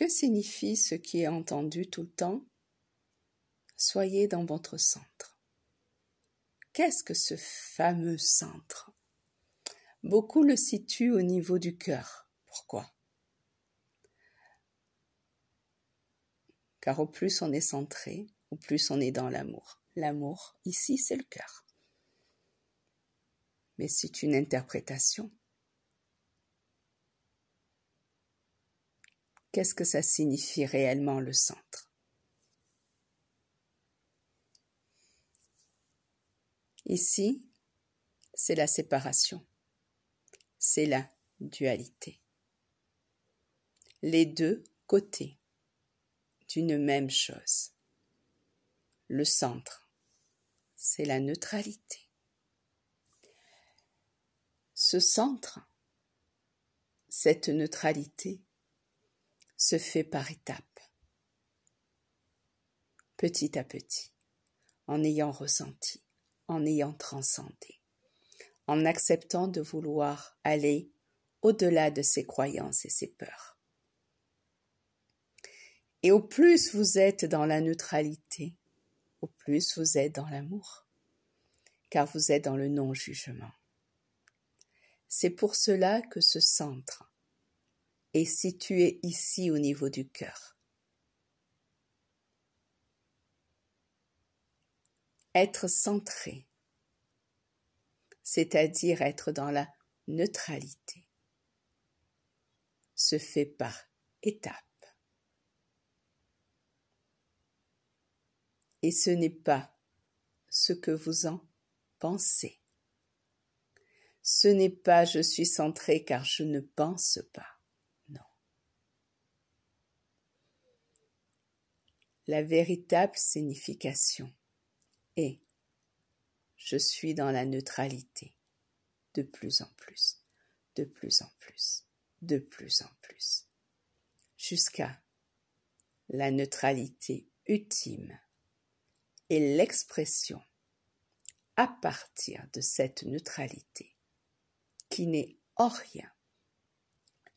Que signifie ce qui est entendu tout le temps Soyez dans votre centre. Qu'est-ce que ce fameux centre Beaucoup le situent au niveau du cœur. Pourquoi Car au plus on est centré, au plus on est dans l'amour. L'amour, ici, c'est le cœur. Mais c'est une interprétation. qu'est-ce que ça signifie réellement le centre Ici, c'est la séparation, c'est la dualité. Les deux côtés d'une même chose. Le centre, c'est la neutralité. Ce centre, cette neutralité, se fait par étapes, petit à petit, en ayant ressenti, en ayant transcendé, en acceptant de vouloir aller au-delà de ses croyances et ses peurs. Et au plus vous êtes dans la neutralité, au plus vous êtes dans l'amour, car vous êtes dans le non-jugement. C'est pour cela que ce centre, est situé ici au niveau du cœur. Être centré, c'est-à-dire être dans la neutralité, se fait par étapes. Et ce n'est pas ce que vous en pensez. Ce n'est pas je suis centré car je ne pense pas. la véritable signification. est « je suis dans la neutralité de plus en plus, de plus en plus, de plus en plus, jusqu'à la neutralité ultime et l'expression à partir de cette neutralité qui n'est en rien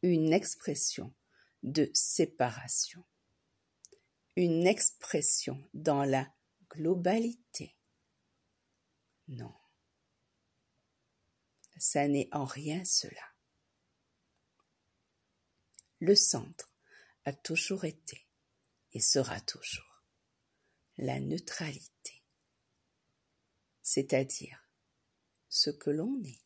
une expression de séparation une expression dans la globalité. Non. Ça n'est en rien cela. Le centre a toujours été et sera toujours la neutralité, c'est-à-dire ce que l'on est